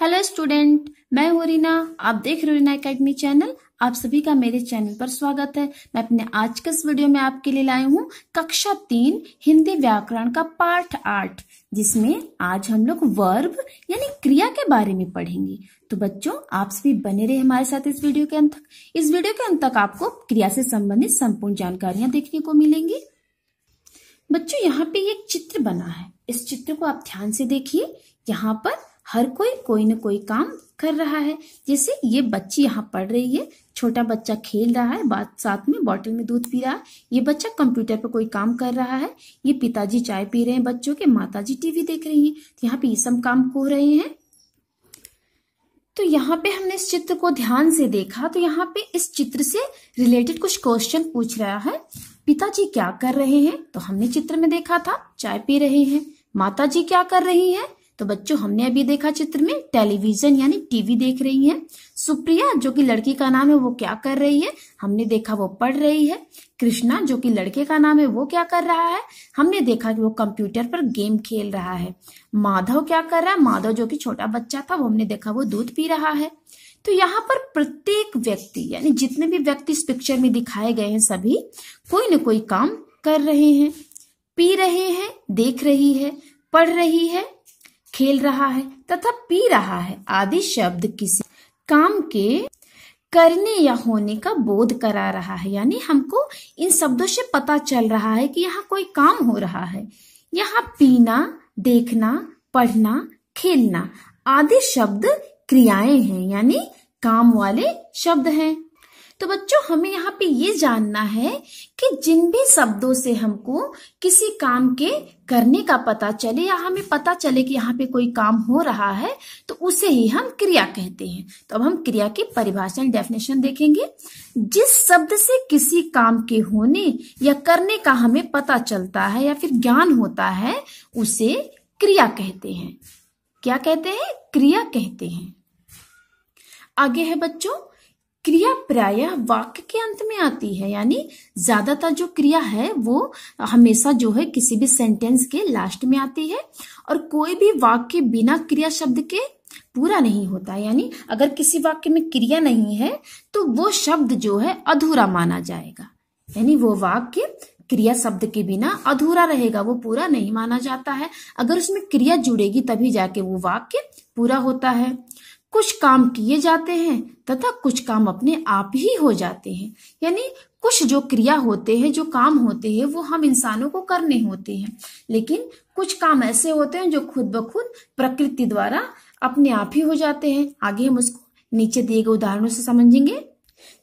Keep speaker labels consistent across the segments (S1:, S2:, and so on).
S1: hello student मैं हूँ रीना आप देख रहे हो रीना एकेडमी चैनल आप सभी का मेरे चैनल पर स्वागत है मैं अपने आज के इस वीडियो में आपके लिए लाई हूँ कक्षा तीन हिंदी व्याकरण का पार्ट आठ जिसमें आज हम लोग वर्ब यानी क्रिया के बारे में पढ़ेंगे तो बच्चों आप सभी बने रहे हमारे साथ इस वीडियो के अंत तक इस वीडियो के अंत तक आपको क्रिया से संबंधित संपूर्ण जानकारियां देखने को मिलेंगी बच्चों यहाँ पे एक चित्र बना है इस चित्र को आप ध्यान से देखिए यहाँ पर हर कोई कोई न कोई काम कर रहा है जैसे ये बच्ची यहाँ पढ़ रही है छोटा बच्चा खेल रहा है बात साथ में बॉटल में दूध पी रहा है ये बच्चा कंप्यूटर पर कोई काम कर रहा है ये पिताजी चाय पी रहे हैं बच्चों के माताजी टीवी देख रही हैं तो यहाँ पे ये सब काम हो रहे हैं तो यहाँ पे हमने इस चित्र को ध्यान से देखा तो यहाँ पे इस चित्र से रिलेटेड कुछ क्वेश्चन पूछ रहा है पिताजी क्या कर रहे हैं तो हमने चित्र में देखा था चाय पी रहे हैं माता जी क्या कर रही है तो बच्चों हमने अभी देखा चित्र में टेलीविजन यानी टीवी देख रही है सुप्रिया जो कि लड़की का नाम है वो क्या कर रही है हमने देखा वो पढ़ रही है कृष्णा जो कि लड़के का नाम है वो क्या कर रहा है हमने देखा कि वो कंप्यूटर पर गेम खेल रहा है माधव क्या कर रहा है माधव जो कि छोटा बच्चा था वो हमने देखा वो दूध पी रहा है तो यहाँ पर प्रत्येक व्यक्ति यानी जितने भी व्यक्ति इस पिक्चर में दिखाए गए हैं सभी कोई न कोई काम कर रहे हैं पी रहे हैं देख रही है पढ़ रही है खेल रहा है तथा पी रहा है आदि शब्द किसी काम के करने या होने का बोध करा रहा है यानी हमको इन शब्दों से पता चल रहा है कि यहाँ कोई काम हो रहा है यहाँ पीना देखना पढ़ना खेलना आदि शब्द क्रियाएं हैं यानी काम वाले शब्द हैं तो बच्चों हमें यहाँ पे ये जानना है कि जिन भी शब्दों से हमको किसी काम के करने का पता चले या हमें पता चले कि यहाँ पे कोई काम हो रहा है तो उसे ही हम क्रिया कहते हैं तो अब हम क्रिया की परिभाषा डेफिनेशन देखेंगे जिस शब्द से किसी काम के होने या करने का हमें पता चलता है या फिर ज्ञान होता है उसे क्रिया कहते हैं क्या कहते हैं क्रिया कहते हैं आगे है बच्चों क्रिया प्राय वाक्य के अंत में आती है यानी ज्यादातर जो क्रिया है वो हमेशा जो है किसी भी सेंटेंस के लास्ट में आती है और कोई भी वाक्य बिना क्रिया शब्द के पूरा नहीं होता यानी अगर किसी वाक्य में क्रिया नहीं है तो वो शब्द जो है अधूरा माना जाएगा यानी वो वाक्य क्रिया शब्द के बिना अधूरा रहेगा वो पूरा नहीं माना जाता है अगर उसमें क्रिया जुड़ेगी तभी जाके वो वाक्य पूरा होता है कुछ काम किए जाते हैं तथा कुछ काम अपने आप ही हो जाते हैं यानी कुछ जो क्रिया होते हैं जो काम होते हैं वो हम इंसानों को करने होते हैं लेकिन कुछ काम ऐसे होते हैं जो खुद ब खुद प्रकृति द्वारा अपने आप ही हो जाते हैं आगे हम उसको नीचे दिए गए उदाहरणों से समझेंगे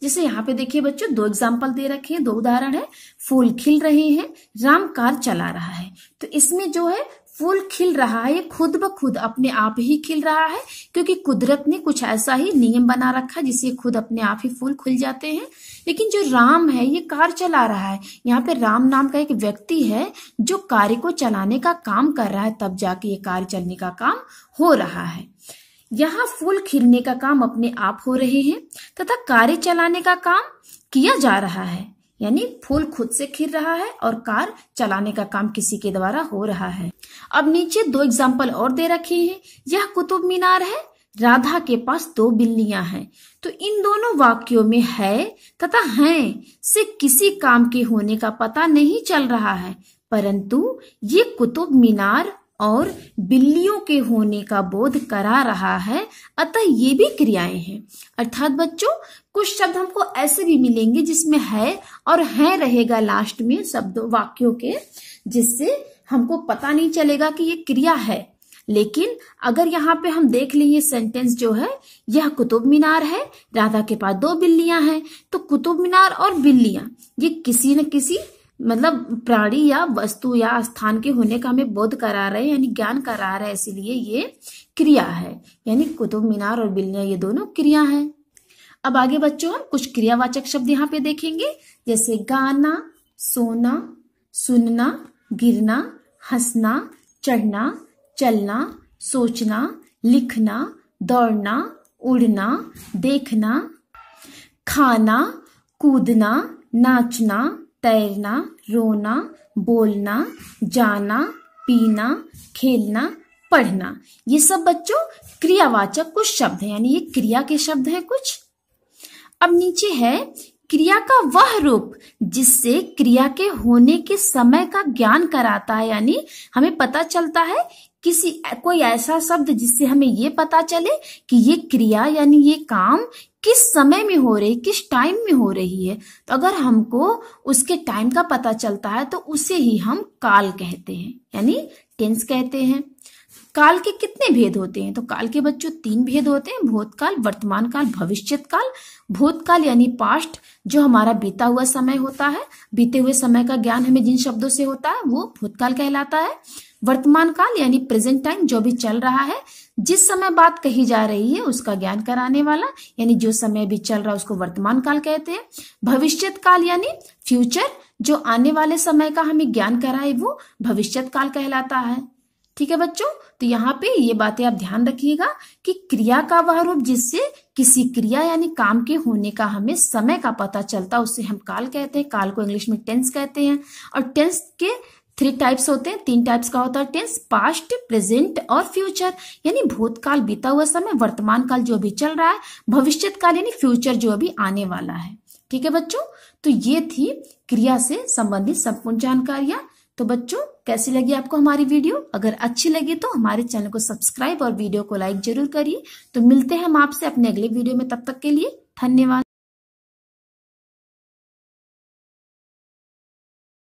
S1: जैसे यहाँ पे देखिए बच्चों दो एग्जाम्पल दे रखे हैं दो उदाहरण है फूल खिल रहे हैं राम कार चला रहा है तो इसमें जो है फूल खिल रहा है खुद ब खुद अपने आप ही खिल रहा है क्योंकि कुदरत ने कुछ ऐसा ही नियम बना रखा है जिससे खुद अपने आप ही फूल खुल जाते हैं लेकिन जो राम है ये कार चला रहा है यहाँ पे राम नाम का एक व्यक्ति है जो कार्य को चलाने का काम कर रहा है तब जाके ये कार्य चलने का काम हो रहा है यहाँ फूल खिलने का काम अपने आप हो रहे हैं तथा कार्य चलाने का काम किया जा रहा है यानी फूल खुद से खिर रहा है और कार चलाने का काम किसी के द्वारा हो रहा है अब नीचे दो एग्जाम्पल और दे रखे हैं यह कुतुब मीनार है राधा के पास दो बिल्लियां हैं तो इन दोनों वाक्यों में है तथा हैं से किसी काम के होने का पता नहीं चल रहा है परंतु ये कुतुब मीनार और बिल्लियों के होने का बोध करा रहा है अतः ये भी क्रियाएं हैं अर्थात बच्चों कुछ शब्द हमको ऐसे भी मिलेंगे जिसमें है और है रहेगा लास्ट में शब्दों वाक्यों के जिससे हमको पता नहीं चलेगा कि ये क्रिया है लेकिन अगर यहाँ पे हम देख लें ये सेंटेंस जो है यह कुतुब मीनार है राधा के पास दो बिल्लियां हैं तो कुतुब मीनार और बिल्लियां ये किसी न किसी मतलब प्राणी या वस्तु या स्थान के होने का हमें बोध करा रहे हैं यानी ज्ञान करा रहे है इसीलिए ये क्रिया है यानी कुतुब मीनार और बिल्लियां ये दोनों क्रिया है अब आगे बच्चों हम कुछ क्रियावाचक शब्द यहाँ पे देखेंगे जैसे गाना सोना सुनना गिरना हंसना चढ़ना चलना सोचना लिखना दौड़ना उड़ना देखना खाना कूदना नाचना तैरना रोना बोलना जाना पीना खेलना पढ़ना ये सब बच्चों क्रियावाचक कुछ शब्द है यानी ये क्रिया के शब्द है कुछ अब नीचे है क्रिया का वह रूप जिससे क्रिया के होने के समय का ज्ञान कराता है यानी हमें पता चलता है किसी कोई ऐसा शब्द जिससे हमें ये पता चले कि ये क्रिया यानी ये काम किस समय में हो रही किस टाइम में हो रही है तो अगर हमको उसके टाइम का पता चलता है तो उसे ही हम काल कहते हैं यानी टेंस कहते हैं काल के कितने भेद होते हैं तो काल के बच्चों तीन भेद होते हैं भूतकाल वर्तमान काल भविष्यत काल भूतकाल यानी पास्ट जो हमारा बीता हुआ समय होता है बीते हुए समय का ज्ञान हमें जिन शब्दों से होता है वो भूतकाल कहलाता है वर्तमान काल यानी प्रेजेंट टाइम जो भी चल रहा है जिस समय बात कही जा रही है उसका ज्ञान कराने वाला यानी जो समय भी चल रहा है उसको वर्तमान काल कहते हैं भविष्यत काल यानी फ्यूचर जो आने वाले समय का हमें ज्ञान कराए वो भविष्यत काल कहलाता है ठीक है बच्चों तो यहाँ पे ये बातें आप ध्यान रखिएगा कि क्रिया का वह रूप जिससे किसी क्रिया यानी काम के होने का हमें समय का पता चलता है उससे हम काल कहते हैं काल को इंग्लिश में टेंस कहते हैं और टेंस के थ्री टाइप्स होते हैं तीन टाइप्स का होता है टेंस पास्ट प्रेजेंट और फ्यूचर यानी भूतकाल बीता हुआ समय वर्तमान काल जो अभी चल रहा है भविष्य काल यानी फ्यूचर जो अभी आने वाला है ठीक है बच्चों तो ये थी क्रिया से संबंधित संपूर्ण जानकारियां तो बच्चों कैसी लगी आपको हमारी वीडियो अगर अच्छी लगी तो हमारे चैनल को सब्सक्राइब और वीडियो को लाइक जरूर करिए तो मिलते हैं हम आपसे अपने अगले वीडियो में तब तक के लिए धन्यवाद